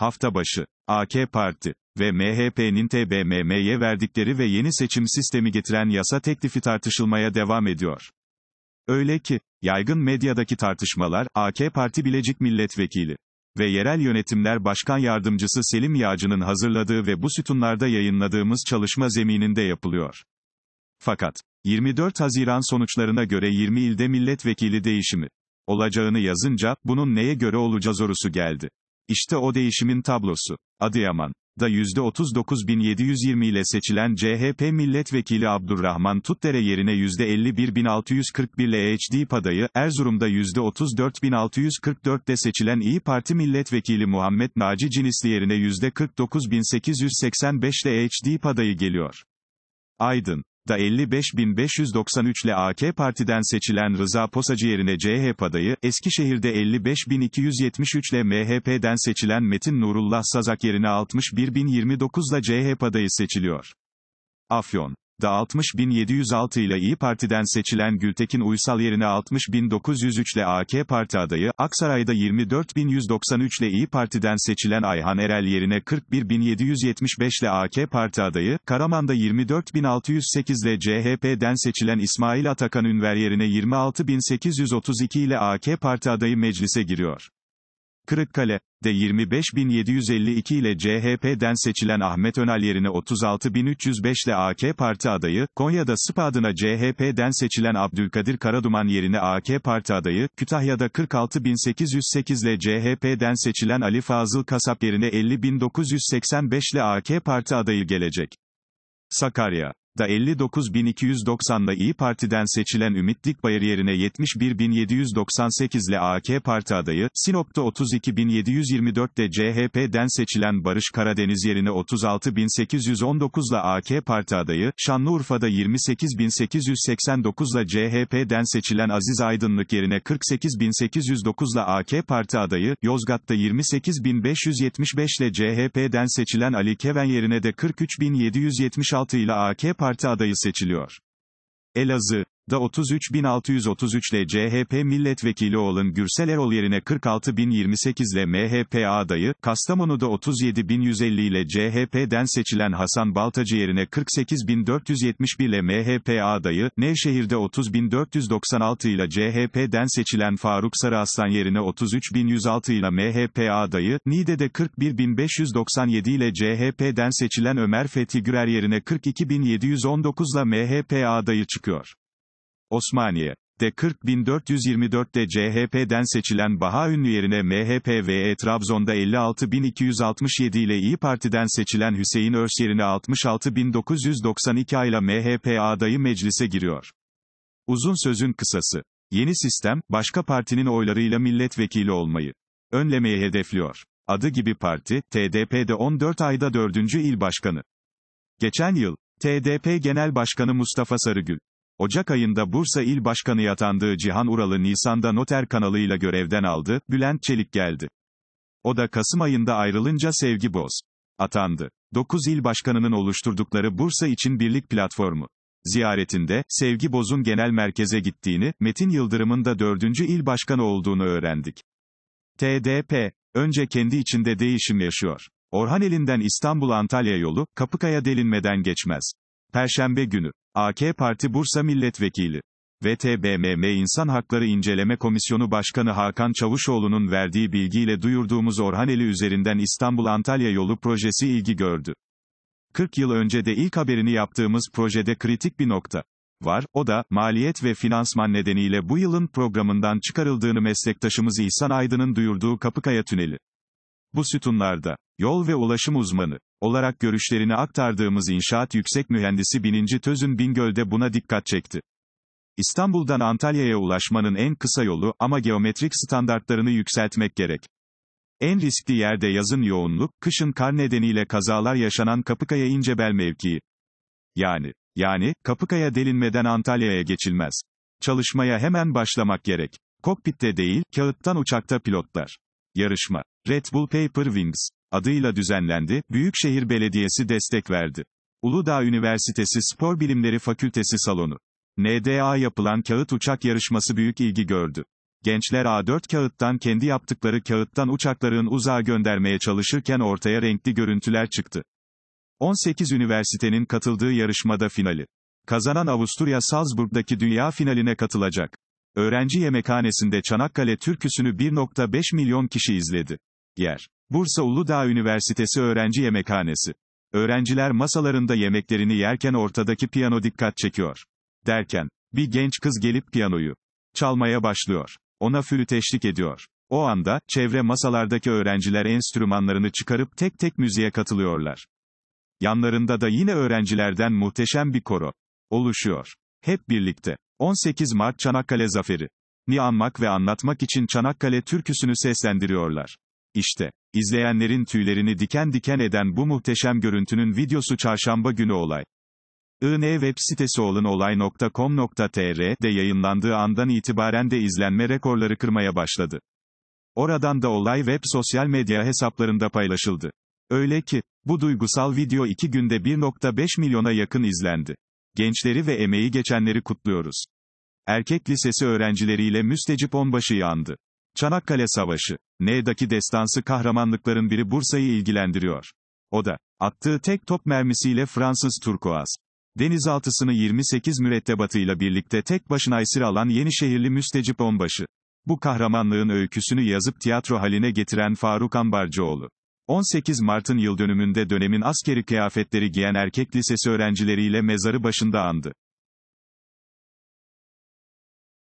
Hafta başı, AK Parti ve MHP'nin TBMM'ye verdikleri ve yeni seçim sistemi getiren yasa teklifi tartışılmaya devam ediyor. Öyle ki, yaygın medyadaki tartışmalar, AK Parti Bilecik Milletvekili ve Yerel Yönetimler Başkan Yardımcısı Selim Yağcı'nın hazırladığı ve bu sütunlarda yayınladığımız çalışma zemininde yapılıyor. Fakat, 24 Haziran sonuçlarına göre 20 ilde milletvekili değişimi olacağını yazınca, bunun neye göre olacağı sorusu geldi. İşte o değişimin tablosu. Adıyaman da %39.720 ile seçilen CHP milletvekili Abdurrahman Tutdere yerine %51.641 ile HDP adayı, Erzurum'da %34.644 de seçilen İyi Parti milletvekili Muhammed Naci Cinisli yerine %49.885 ile HDP adayı geliyor. Aydın %55.593 ile AK Parti'den seçilen Rıza Posacı yerine CHP adayı, Eskişehir'de 55.273 ile MHP'den seçilen Metin Nurullah Sazak yerine 61.029 ile CHP adayı seçiliyor. Afyon da 60.706 ile İyi Parti'den seçilen Gültekin Uysal yerine 60.903 ile AK Parti adayı, Aksaray'da 24.193 ile İyi Parti'den seçilen Ayhan Erel yerine 41.775 ile AK Parti adayı, Karaman'da 24.608 ile CHP'den seçilen İsmail Atakan Ünver yerine 26.832 ile AK Parti adayı meclise giriyor. Kırıkkale, 25.752 ile CHP'den seçilen Ahmet Önal yerine 36.305 ile AK Parti adayı, Konya'da SİP adına CHP'den seçilen Abdülkadir Karaduman yerine AK Parti adayı, Kütahya'da 46.808 ile CHP'den seçilen Ali Fazıl Kasap yerine 50.985 ile AK Parti adayı gelecek. Sakarya da 59.290'la İyi Parti'den seçilen Ümit Dikbayır yerine 71.798 ile AK Parti adayı, Sinop'ta de CHP'den seçilen Barış Karadeniz yerine 36.819 ile AK Parti adayı, Şanlıurfa'da 28.889 ile CHP'den seçilen Aziz Aydınlık yerine 48.809 ile AK Parti adayı, Yozgat'ta 28.575 ile CHP'den seçilen Ali Keven yerine de 43.776 ile AK parti adayı seçiliyor. Elazığ da 33.633 ile CHP milletvekili olun, Gürsel Erol yerine 46.028 ile MHP adayı, Kastamonu'da 37.150 ile CHP'den seçilen Hasan Baltacı yerine 48.471 ile MHP adayı, Nevşehir'de 30.496 ile CHP'den seçilen Faruk Sarıaslan yerine 33.106 ile MHP adayı, Niğde'de 41.597 ile CHP'den seçilen Ömer Fethi Gürer yerine 42.719 ile MHP adayı çıkıyor. Osmaniye. De 40.424'de CHP'den seçilen Baha Ünlü yerine MHP ve Trabzon'da 56.267 ile İyi Parti'den seçilen Hüseyin Örs yerine 66.992 ayla MHP adayı meclise giriyor. Uzun sözün kısası. Yeni sistem, başka partinin oylarıyla milletvekili olmayı önlemeyi hedefliyor. Adı gibi parti, TDP'de 14 ayda 4. il başkanı. Geçen yıl, TDP Genel Başkanı Mustafa Sarıgül, Ocak ayında Bursa İl Başkanı atandığı Cihan Ural'ı Nisan'da noter kanalıyla görevden aldı, Bülent Çelik geldi. O da Kasım ayında ayrılınca Sevgi Boz atandı. 9 il başkanının oluşturdukları Bursa için Birlik Platformu ziyaretinde, Sevgi Boz'un genel merkeze gittiğini, Metin Yıldırım'ın da 4. il başkanı olduğunu öğrendik. TDP, önce kendi içinde değişim yaşıyor. Orhan elinden İstanbul-Antalya yolu, Kapıkaya delinmeden geçmez. Perşembe günü. AK Parti Bursa Milletvekili. VTBMM İnsan Hakları İnceleme Komisyonu Başkanı Hakan Çavuşoğlu'nun verdiği bilgiyle duyurduğumuz Orhaneli üzerinden İstanbul-Antalya yolu projesi ilgi gördü. 40 yıl önce de ilk haberini yaptığımız projede kritik bir nokta var, o da, maliyet ve finansman nedeniyle bu yılın programından çıkarıldığını meslektaşımız İhsan Aydın'ın duyurduğu Kapıkaya Tüneli. Bu sütunlarda, yol ve ulaşım uzmanı, olarak görüşlerini aktardığımız inşaat yüksek mühendisi Bininci Tözün Bingöl'de buna dikkat çekti. İstanbul'dan Antalya'ya ulaşmanın en kısa yolu ama geometrik standartlarını yükseltmek gerek. En riskli yerde yazın yoğunluk, kışın kar nedeniyle kazalar yaşanan Kapıkaya İncebel mevkii. Yani, yani, Kapıkaya delinmeden Antalya'ya geçilmez. Çalışmaya hemen başlamak gerek. Kokpitte değil, kağıttan uçakta pilotlar. Yarışma. Red Bull Paper Wings adıyla düzenlendi, Büyükşehir Belediyesi destek verdi. Uludağ Üniversitesi Spor Bilimleri Fakültesi Salonu. NDA yapılan kağıt uçak yarışması büyük ilgi gördü. Gençler A4 kağıttan kendi yaptıkları kağıttan uçakların uzağa göndermeye çalışırken ortaya renkli görüntüler çıktı. 18 üniversitenin katıldığı yarışmada finali. Kazanan Avusturya Salzburg'daki dünya finaline katılacak. Öğrenci yemekhanesinde Çanakkale türküsünü 1.5 milyon kişi izledi. Yer Bursa Uludağ Üniversitesi Öğrenci Yemekhanesi. Öğrenciler masalarında yemeklerini yerken ortadaki piyano dikkat çekiyor. Derken, bir genç kız gelip piyanoyu çalmaya başlıyor. Ona flüt eşlik ediyor. O anda, çevre masalardaki öğrenciler enstrümanlarını çıkarıp tek tek müziğe katılıyorlar. Yanlarında da yine öğrencilerden muhteşem bir koro oluşuyor. Hep birlikte. 18 Mart Çanakkale Zaferi ni anmak ve anlatmak için Çanakkale türküsünü seslendiriyorlar. İşte, izleyenlerin tüylerini diken diken eden bu muhteşem görüntünün videosu çarşamba günü olay. IN web sitesi olanolay.com.tr'de yayınlandığı andan itibaren de izlenme rekorları kırmaya başladı. Oradan da olay web sosyal medya hesaplarında paylaşıldı. Öyle ki, bu duygusal video iki günde 1.5 milyona yakın izlendi. Gençleri ve emeği geçenleri kutluyoruz. Erkek lisesi öğrencileriyle Müstecip onbaşı yandı. Çanakkale Savaşı. N'daki destansı kahramanlıkların biri Bursa'yı ilgilendiriyor. O da, attığı tek top mermisiyle Fransız turkuaz. Denizaltısını 28 mürettebatıyla birlikte tek başına esir alan Yenişehirli Müstecip Onbaşı. Bu kahramanlığın öyküsünü yazıp tiyatro haline getiren Faruk Ambarcıoğlu. 18 Mart'ın yıl dönümünde dönemin askeri kıyafetleri giyen erkek lisesi öğrencileriyle mezarı başında andı.